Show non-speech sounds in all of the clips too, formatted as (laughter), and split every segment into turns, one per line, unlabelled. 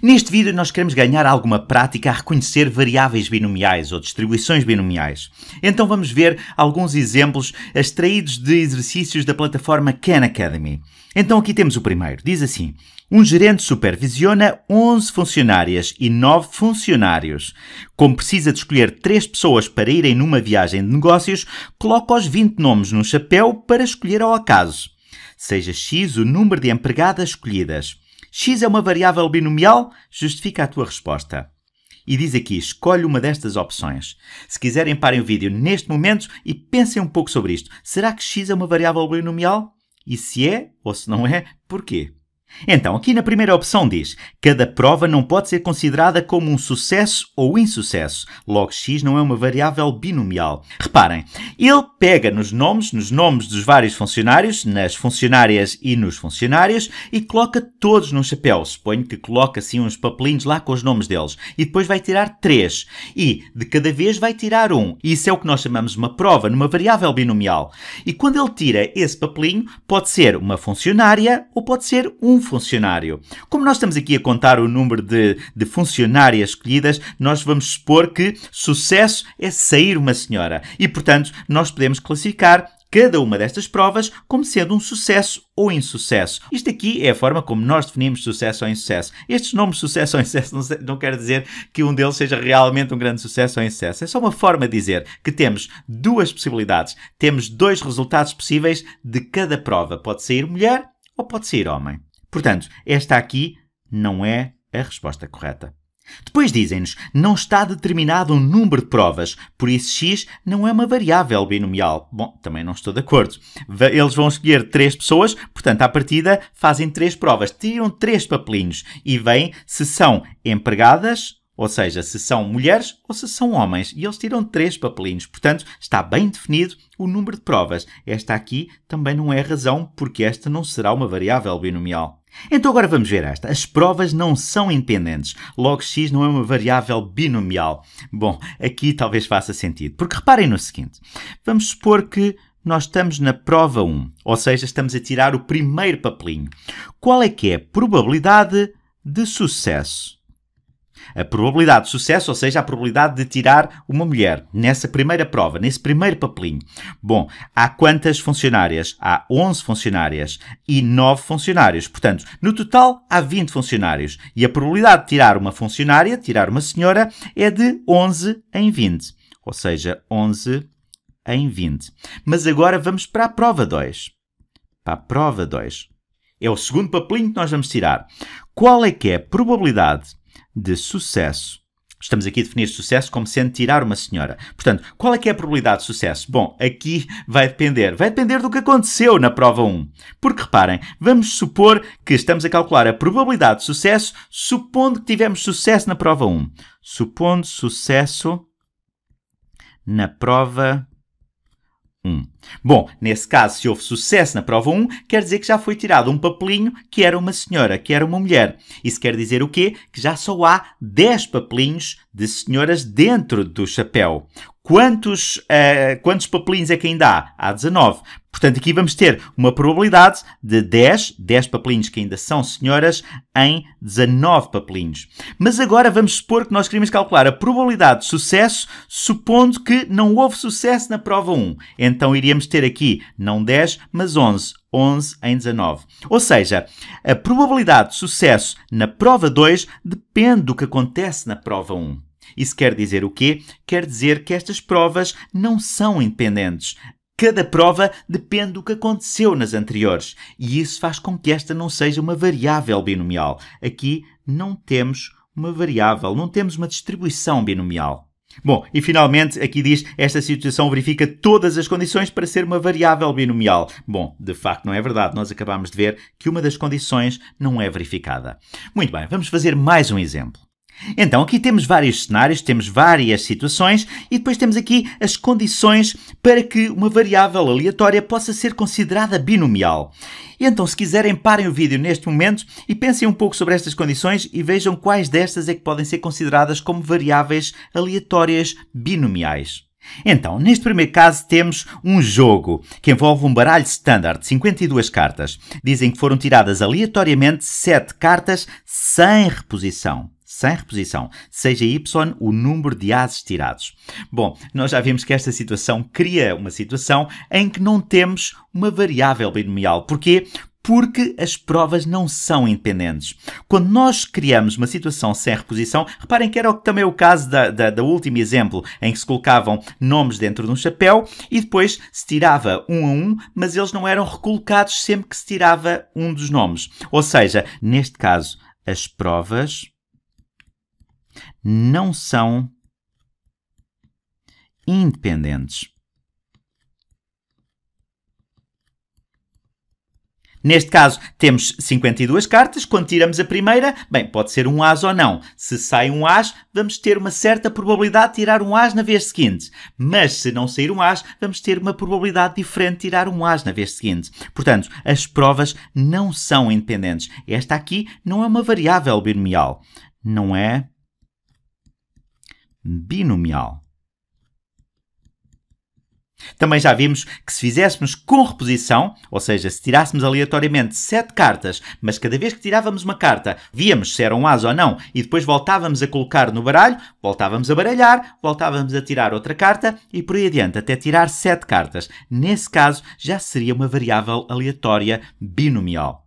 Neste vídeo, nós queremos ganhar alguma prática a reconhecer variáveis binomiais ou distribuições binomiais. Então vamos ver alguns exemplos extraídos de exercícios da plataforma Khan Academy. Então aqui temos o primeiro. Diz assim: um gerente supervisiona 11 funcionárias e 9 funcionários. Como precisa de escolher 3 pessoas para irem numa viagem de negócios, coloca os 20 nomes num chapéu para escolher ao acaso. Seja X o número de empregadas escolhidas x é uma variável binomial, justifica a tua resposta. E diz aqui, escolhe uma destas opções. Se quiserem, parem o vídeo neste momento e pensem um pouco sobre isto. Será que x é uma variável binomial? E se é ou se não é, porquê? Então, aqui na primeira opção diz: cada prova não pode ser considerada como um sucesso ou insucesso. Logo, x não é uma variável binomial. Reparem, ele pega nos nomes, nos nomes dos vários funcionários, nas funcionárias e nos funcionários, e coloca todos num chapéu. Suponho que coloca assim uns papelinhos lá com os nomes deles. E depois vai tirar três. E de cada vez vai tirar um. Isso é o que nós chamamos uma prova numa variável binomial. E quando ele tira esse papelinho, pode ser uma funcionária ou pode ser um funcionário. Como nós estamos aqui a contar o número de, de funcionárias escolhidas, nós vamos supor que sucesso é sair uma senhora. E, portanto, nós podemos classificar cada uma destas provas como sendo um sucesso ou insucesso. Isto aqui é a forma como nós definimos sucesso ou insucesso. Estes nomes sucesso ou insucesso não, não quer dizer que um deles seja realmente um grande sucesso ou insucesso. É só uma forma de dizer que temos duas possibilidades. Temos dois resultados possíveis de cada prova. Pode sair mulher ou pode sair homem. Portanto, esta aqui não é a resposta correta. Depois dizem-nos, não está determinado um número de provas, por isso x não é uma variável binomial. Bom, também não estou de acordo. Eles vão escolher três pessoas, portanto, à partida, fazem três provas, tiram três papelinhos e veem se são empregadas, ou seja, se são mulheres ou se são homens. E eles tiram três papelinhos, portanto, está bem definido o número de provas. Esta aqui também não é razão, porque esta não será uma variável binomial. Então agora vamos ver esta. As provas não são independentes, logo x não é uma variável binomial. Bom, aqui talvez faça sentido, porque reparem no seguinte. Vamos supor que nós estamos na prova 1, ou seja, estamos a tirar o primeiro papelinho. Qual é que é a probabilidade de sucesso a probabilidade de sucesso, ou seja, a probabilidade de tirar uma mulher nessa primeira prova, nesse primeiro papelinho. Bom, há quantas funcionárias? Há 11 funcionárias e 9 funcionários. Portanto, no total há 20 funcionários. E a probabilidade de tirar uma funcionária, tirar uma senhora, é de 11 em 20. Ou seja, 11 em 20. Mas agora vamos para a prova 2. Para a prova 2. É o segundo papelinho que nós vamos tirar. Qual é que é a probabilidade de sucesso. Estamos aqui a definir sucesso como sendo tirar uma senhora. Portanto, qual é que é a probabilidade de sucesso? Bom, aqui vai depender. Vai depender do que aconteceu na prova 1. Porque reparem, vamos supor que estamos a calcular a probabilidade de sucesso supondo que tivemos sucesso na prova 1. Supondo sucesso na prova 1. Hum. Bom, nesse caso, se houve sucesso na prova 1, quer dizer que já foi tirado um papelinho que era uma senhora, que era uma mulher. Isso quer dizer o quê? Que já só há 10 papelinhos de senhoras dentro do chapéu. Quantos, uh, quantos papelinhos é que ainda há? Há 19. Portanto, aqui vamos ter uma probabilidade de 10, 10 papelinhos que ainda são senhoras, em 19 papelinhos. Mas agora vamos supor que nós queremos calcular a probabilidade de sucesso, supondo que não houve sucesso na prova 1. Então iríamos ter aqui não 10, mas 11. 11 em 19. Ou seja, a probabilidade de sucesso na prova 2 depende do que acontece na prova 1. Isso quer dizer o quê? Quer dizer que estas provas não são independentes cada prova depende do que aconteceu nas anteriores, e isso faz com que esta não seja uma variável binomial. Aqui não temos uma variável, não temos uma distribuição binomial. Bom, e finalmente aqui diz esta situação verifica todas as condições para ser uma variável binomial. Bom, de facto não é verdade, nós acabamos de ver que uma das condições não é verificada. Muito bem, vamos fazer mais um exemplo. Então, aqui temos vários cenários, temos várias situações e depois temos aqui as condições para que uma variável aleatória possa ser considerada binomial. E então, se quiserem, parem o vídeo neste momento e pensem um pouco sobre estas condições e vejam quais destas é que podem ser consideradas como variáveis aleatórias binomiais. Então, neste primeiro caso temos um jogo que envolve um baralho standard, 52 cartas. Dizem que foram tiradas aleatoriamente 7 cartas sem reposição sem reposição, seja y o número de ases tirados. Bom, nós já vimos que esta situação cria uma situação em que não temos uma variável binomial. Porquê? porque as provas não são independentes. Quando nós criamos uma situação sem reposição, reparem que era também é o caso da, da, da último exemplo, em que se colocavam nomes dentro de um chapéu e depois se tirava um a um, mas eles não eram recolocados sempre que se tirava um dos nomes. Ou seja, neste caso, as provas não são independentes. Neste caso, temos 52 cartas. Quando tiramos a primeira, bem, pode ser um as ou não. Se sai um as, vamos ter uma certa probabilidade de tirar um as na vez seguinte. Mas se não sair um as, vamos ter uma probabilidade diferente de tirar um as na vez seguinte. Portanto, as provas não são independentes. Esta aqui não é uma variável binomial. Não é binomial. Também já vimos que se fizéssemos com reposição, ou seja, se tirássemos aleatoriamente sete cartas, mas cada vez que tirávamos uma carta, víamos se era um as ou não, e depois voltávamos a colocar no baralho, voltávamos a baralhar, voltávamos a tirar outra carta e por aí adiante, até tirar sete cartas. Nesse caso, já seria uma variável aleatória binomial.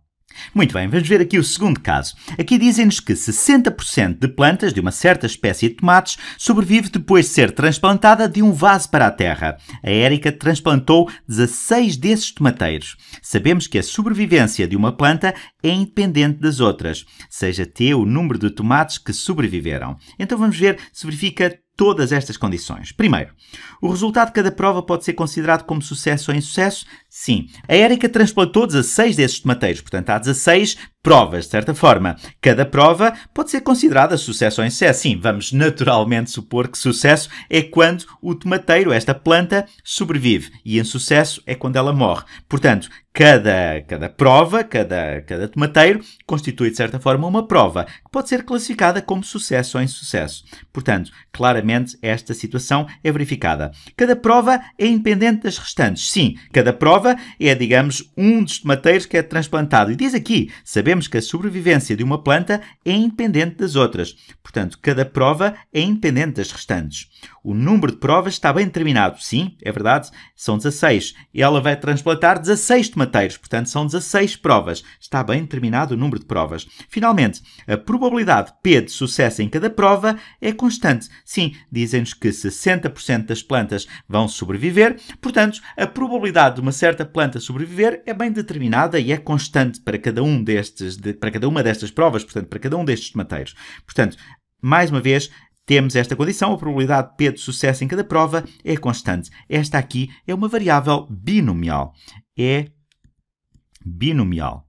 Muito bem, vamos ver aqui o segundo caso. Aqui dizem-nos que 60% de plantas de uma certa espécie de tomates sobrevive depois de ser transplantada de um vaso para a terra. A Érica transplantou 16 desses tomateiros. Sabemos que a sobrevivência de uma planta é independente das outras, seja T o número de tomates que sobreviveram. Então vamos ver se verifica todas estas condições. Primeiro, o resultado de cada prova pode ser considerado como sucesso ou insucesso? Sim. A Érica transplantou 16 desses tomateiros, portanto há 16 provas, de certa forma. Cada prova pode ser considerada sucesso ou insucesso. Sim, vamos naturalmente supor que sucesso é quando o tomateiro, esta planta, sobrevive. E insucesso é quando ela morre. Portanto, cada, cada prova, cada, cada tomateiro, constitui, de certa forma, uma prova que pode ser classificada como sucesso ou insucesso. Portanto, claramente, esta situação é verificada. Cada prova é independente das restantes. Sim, cada prova é, digamos, um dos tomateiros que é transplantado. E diz aqui, sabemos sabemos que a sobrevivência de uma planta é independente das outras. Portanto, cada prova é independente das restantes. O número de provas está bem determinado. Sim, é verdade, são 16. Ela vai transplantar 16 tomateiros, portanto são 16 provas. Está bem determinado o número de provas. Finalmente, a probabilidade P de sucesso em cada prova é constante. Sim, dizem-nos que 60% das plantas vão sobreviver, portanto, a probabilidade de uma certa planta sobreviver é bem determinada e é constante para cada um destes, de, para cada uma destas provas, portanto, para cada um destes tomateiros. Portanto, mais uma vez, temos esta condição, a probabilidade P de sucesso em cada prova é constante. Esta aqui é uma variável binomial. É binomial.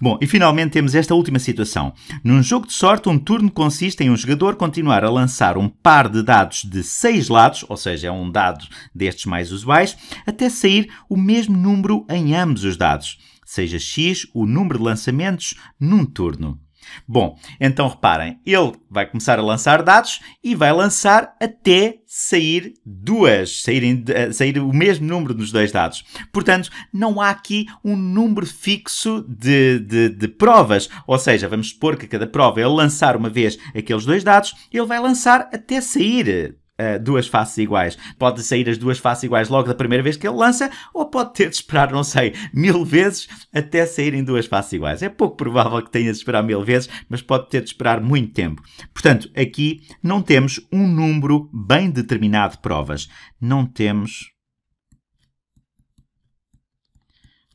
Bom, e finalmente temos esta última situação. Num jogo de sorte, um turno consiste em um jogador continuar a lançar um par de dados de seis lados, ou seja, é um dado destes mais usuais, até sair o mesmo número em ambos os dados, seja x o número de lançamentos num turno. Bom, então reparem, ele vai começar a lançar dados e vai lançar até sair duas, saírem, eh, sair o mesmo número nos dois dados. Portanto, não há aqui um número fixo de, de, de provas, ou seja, vamos supor que cada prova ele lançar uma vez aqueles dois dados, ele vai lançar até sair uh, duas faces iguais. Pode sair as duas faces iguais logo da primeira vez que ele lança, ou pode ter de esperar, não sei, mil vezes até saírem duas faces iguais. É pouco provável que tenha de esperar mil vezes, mas pode ter de esperar muito tempo. Portanto, aqui não temos um número bem determinado de provas. Não temos.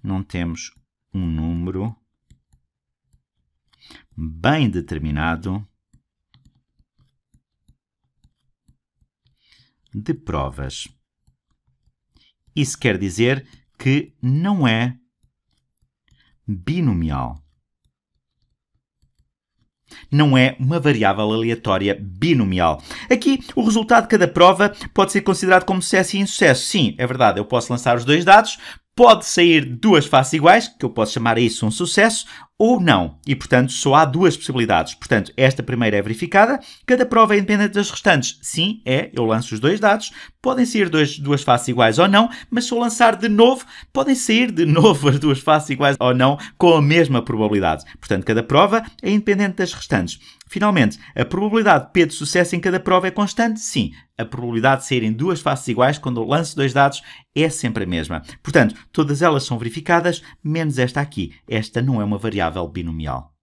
Não temos um número bem determinado de provas. Isso quer dizer que não é binomial. Não é uma variável aleatória binomial. Aqui, o resultado de cada prova pode ser considerado como sucesso e insucesso. Sim, é verdade, eu posso lançar os dois dados, pode sair duas faces iguais, que eu posso chamar isso um sucesso, ou não. E, portanto, só há duas possibilidades. Portanto, esta primeira é verificada, cada prova é independente das restantes. Sim, é, eu lanço os dois dados, podem sair dois, duas faces iguais ou não, mas se eu lançar de novo, podem sair de (laughs) novo as duas faces iguais ou não, com a mesma probabilidade. Portanto, cada prova é independente das restantes. Finalmente, a probabilidade P de sucesso em cada prova é constante? Sim. A probabilidade de saírem duas faces iguais quando eu lanço dois dados é sempre a mesma. Portanto, todas elas são verificadas, menos esta aqui. Esta não é uma variável binomial.